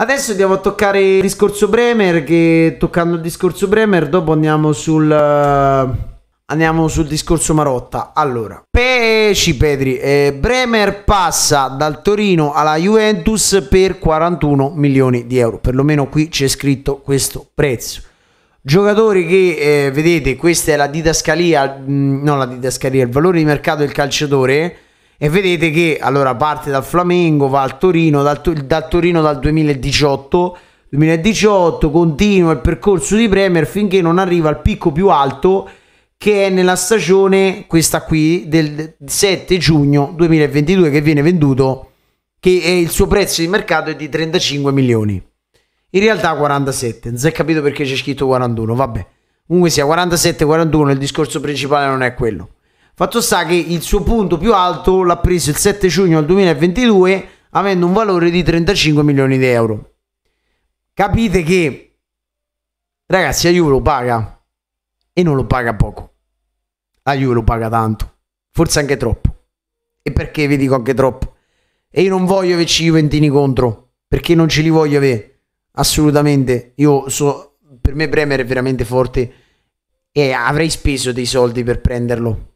Adesso andiamo a toccare il discorso Bremer che toccando il discorso Bremer dopo andiamo sul uh, andiamo sul discorso Marotta. Allora, Pesci Pedri, eh, Bremer passa dal Torino alla Juventus per 41 milioni di euro, perlomeno qui c'è scritto questo prezzo. Giocatori che eh, vedete, questa è la didascalia, mh, mm, non la didascalia, il valore di mercato del calciatore e vedete che allora parte dal Flamengo, va al Torino, dal, dal Torino dal 2018, 2018 continua il percorso di Premier finché non arriva al picco più alto che è nella stagione questa qui del 7 giugno 2022 che viene venduto che il suo prezzo di mercato è di 35 milioni in realtà 47 non si è capito perché c'è scritto 41 vabbè comunque sia 47 41 il discorso principale non è quello Fatto sta che il suo punto più alto l'ha preso il 7 giugno 2022 avendo un valore di 35 milioni di euro. Capite che ragazzi a Juve lo paga e non lo paga poco. A Juve lo paga tanto, forse anche troppo. E perché vi dico anche troppo? E io non voglio averci Juventini contro, perché non ce li voglio avere, assolutamente. Io so, per me Bremer è veramente forte e avrei speso dei soldi per prenderlo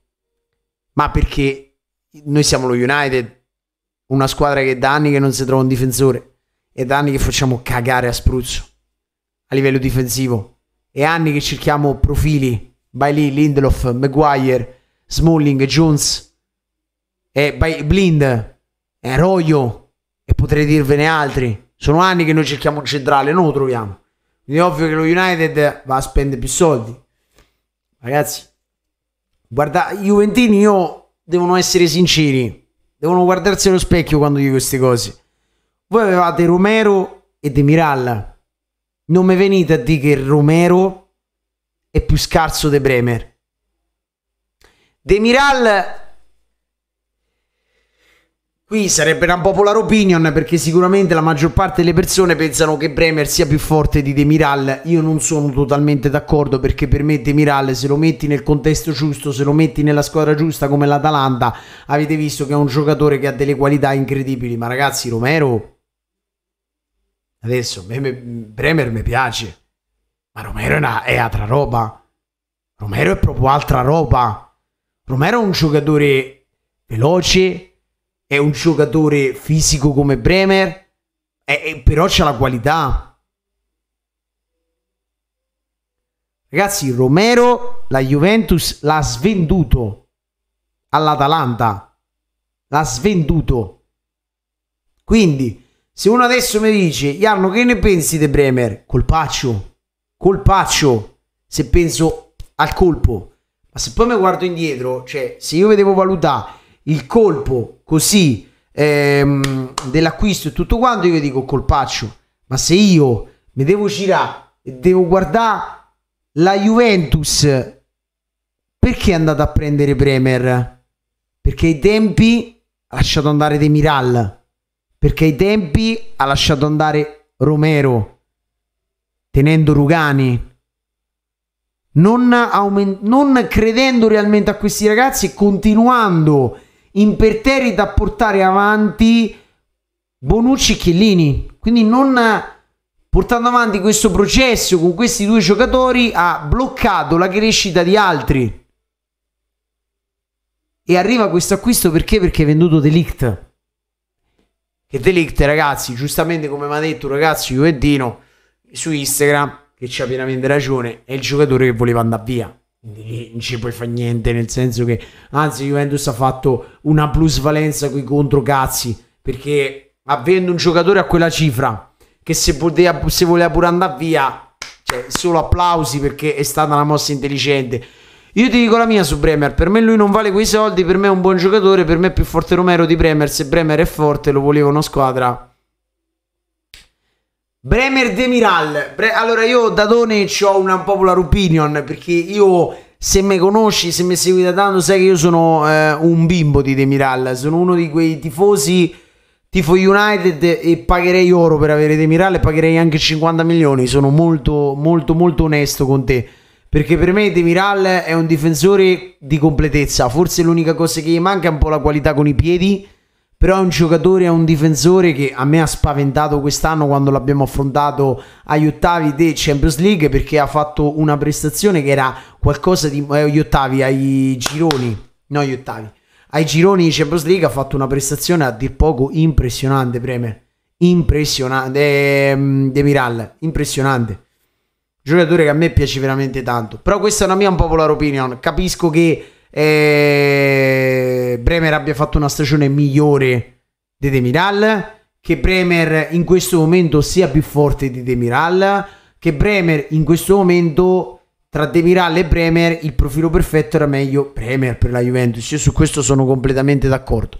ma perché noi siamo lo United, una squadra che da anni che non si trova un difensore e da anni che facciamo cagare a spruzzo a livello difensivo e anni che cerchiamo profili, Bailey, Lindelof, Maguire, Smalling, Jones, e by Blind, e Royo e potrei dirvene altri. Sono anni che noi cerchiamo un centrale, non lo troviamo. Quindi è ovvio che lo United va a spendere più soldi. Ragazzi, Guarda, Juventini io devono essere sinceri, devono guardarsi allo specchio quando dico queste cose. Voi avevate Romero e De Miral. Non mi venite a dire che Romero è più scarso di Bremer. De Miral Qui sarebbe una popolare opinion perché sicuramente la maggior parte delle persone pensano che Bremer sia più forte di Demiral. Io non sono totalmente d'accordo perché per me Demiral se lo metti nel contesto giusto, se lo metti nella squadra giusta come l'Atalanta, avete visto che è un giocatore che ha delle qualità incredibili. Ma ragazzi, Romero... Adesso, me, me, Bremer mi piace, ma Romero è, una, è altra roba. Romero è proprio altra roba. Romero è un giocatore veloce, è un giocatore fisico come Bremer, è, è, però c'è la qualità. Ragazzi, Romero, la Juventus l'ha svenduto all'Atalanta. L'ha svenduto. Quindi, se uno adesso mi dice, Iarno, che ne pensi di Bremer? Colpaccio. Colpaccio. Se penso al colpo. Ma se poi mi guardo indietro, cioè, se io mi devo valutare il colpo così ehm, dell'acquisto e tutto quanto, io dico colpaccio, ma se io mi devo girare e devo guardare la Juventus, perché è andata a prendere Bremer? Perché ai tempi ha lasciato andare De Miral, perché ai tempi ha lasciato andare Romero, tenendo Rugani. Non, non credendo realmente a questi ragazzi e continuando a imperterriti a portare avanti Bonucci e Chiellini. Quindi non portando avanti questo processo con questi due giocatori ha bloccato la crescita di altri. E arriva questo acquisto perché? Perché è venduto Delict. Che Delict, ragazzi, giustamente come mi ha detto un ragazzo Juventino su Instagram, che c'ha pienamente ragione, è il giocatore che voleva andare via non ci puoi fare niente nel senso che anzi Juventus ha fatto una plusvalenza qui contro Cazzi perché avendo un giocatore a quella cifra che se, poteva, se voleva pure andare via cioè, solo applausi perché è stata una mossa intelligente io ti dico la mia su Bremer per me lui non vale quei soldi per me è un buon giocatore per me è più forte Romero di Bremer se Bremer è forte lo voleva una squadra Bremer Demiral. Bre- allora io da Donec ho una popular opinion perché io se mi conosci, se mi segui da tanto, sai che io sono eh, un bimbo di Demiral, sono uno di quei tifosi tifo United e pagherei oro per avere Demiral e pagherei anche 50 milioni, sono molto molto molto onesto con te. Perché per me Demiral è un difensore di completezza, forse l'unica cosa che gli manca è un po' la qualità con i piedi, però è un giocatore, è un difensore che a me ha spaventato quest'anno quando l'abbiamo affrontato agli ottavi di Champions League perché ha fatto una prestazione che era qualcosa di... Eh, agli ottavi, ai gironi, no agli ottavi, ai gironi di Champions League ha fatto una prestazione a dir poco impressionante, Premier, impressionante, eh, De Miral, impressionante. Giocatore che a me piace veramente tanto, però questa è una mia un popolare opinion, capisco che eh, Bremer abbia fatto una stagione migliore di Demiral, che Bremer in questo momento sia più forte di Demiral, che Bremer in questo momento tra Demiral e Bremer il profilo perfetto era meglio Bremer per la Juventus, io su questo sono completamente d'accordo.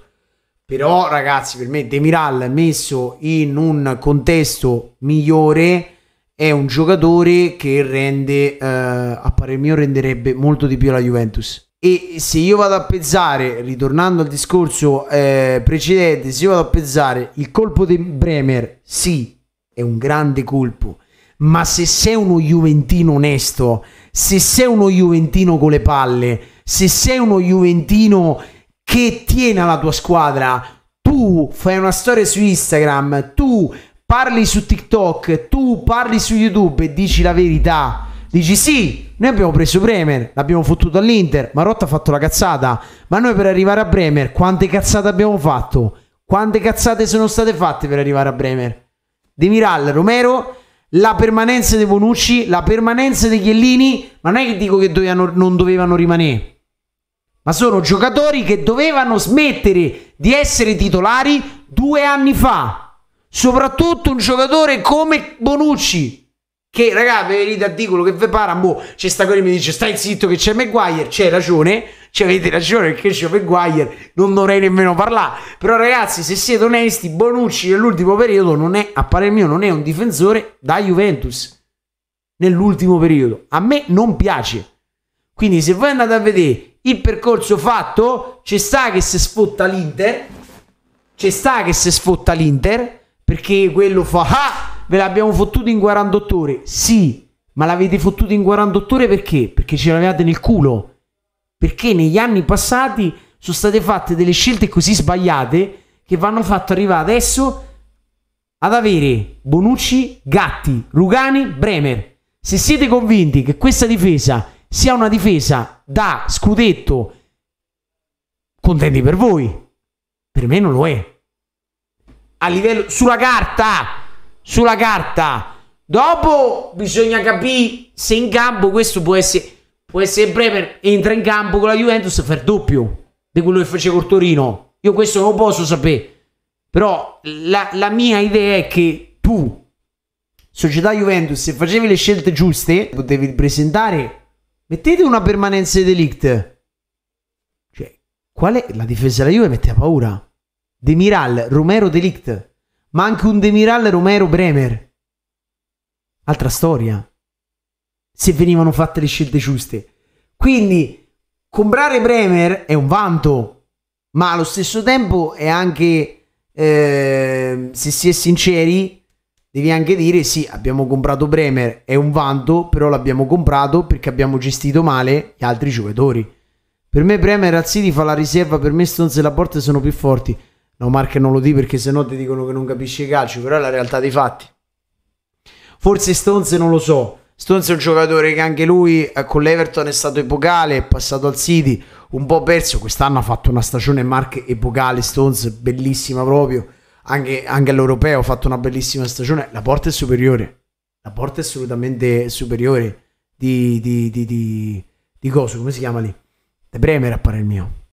Però ragazzi, per me Demiral messo in un contesto migliore è un giocatore che rende, eh, a parer mio, renderebbe molto di più la Juventus. E se io vado a pensare, ritornando al discorso eh, precedente, se io vado a pensare, il colpo di Bremer, sì, è un grande colpo, ma se sei uno Juventino onesto, se sei uno Juventino con le palle, se sei uno Juventino che tiene alla tua squadra, tu fai una storia su Instagram, tu parli su TikTok, tu parli su YouTube e dici la verità Dici sì, noi abbiamo preso Bremer, l'abbiamo fottuto all'Inter, Marotta ha fatto la cazzata, ma noi per arrivare a Bremer quante cazzate abbiamo fatto? Quante cazzate sono state fatte per arrivare a Bremer? De Miral, Romero, la permanenza di Bonucci, la permanenza di Chiellini, ma non è che dico che dovevano, non dovevano rimanere, ma sono giocatori che dovevano smettere di essere titolari due anni fa, soprattutto un giocatore come Bonucci, che raga, ve venite a dire quello che vi para, boh, c'è sta quello che mi dice stai zitto che c'è Maguire, c'è ragione, cioè avete ragione perché c'è Maguire, non dovrei nemmeno parlare. Però ragazzi, se siete onesti, Bonucci nell'ultimo periodo non è, a parere mio, non è un difensore da Juventus. Nell'ultimo periodo. A me non piace. Quindi se voi andate a vedere il percorso fatto, ci sta che si sfotta l'Inter, ci sta che si sfotta l'Inter, perché quello fa... Ah! ve l'abbiamo fottuto in 48 ore. Sì, ma l'avete fottuto in 48 ore perché? Perché ce l'avevate nel culo. Perché negli anni passati sono state fatte delle scelte così sbagliate che vanno fatto arrivare adesso ad avere Bonucci, Gatti, Rugani, Bremer. Se siete convinti che questa difesa sia una difesa da scudetto, contenti per voi. Per me non lo è. A livello sulla carta sulla carta. Dopo bisogna capire se in campo questo può essere. Può essere Bremer entra in campo con la Juventus per doppio di quello che faceva col Torino. Io questo non lo posso sapere. Però la, la mia idea è che tu, società Juventus, se facevi le scelte giuste, potevi presentare. Mettete una permanenza di delict. Cioè, qual è la difesa della Juve? Mette a paura. De Miral, Romero, Delict ma anche un Demiral Romero Bremer. Altra storia. Se venivano fatte le scelte giuste. Quindi comprare Bremer è un vanto, ma allo stesso tempo è anche, eh, se si è sinceri, devi anche dire sì, abbiamo comprato Bremer, è un vanto, però l'abbiamo comprato perché abbiamo gestito male gli altri giocatori. Per me Bremer e Razzini fa la riserva, per me Stones e la Laporte sono più forti. No, Mark non lo di perché sennò ti dicono che non capisci i calci, però è la realtà dei fatti. Forse Stones non lo so. Stones è un giocatore che anche lui eh, con l'Everton è stato epocale, è passato al City, un po' perso. Quest'anno ha fatto una stagione Mark epocale, Stones bellissima proprio. Anche, anche all'Europeo ha fatto una bellissima stagione. La porta è superiore. La porta è assolutamente superiore di, di, di, di, di coso, come si chiama lì? De Bremer a parer mio.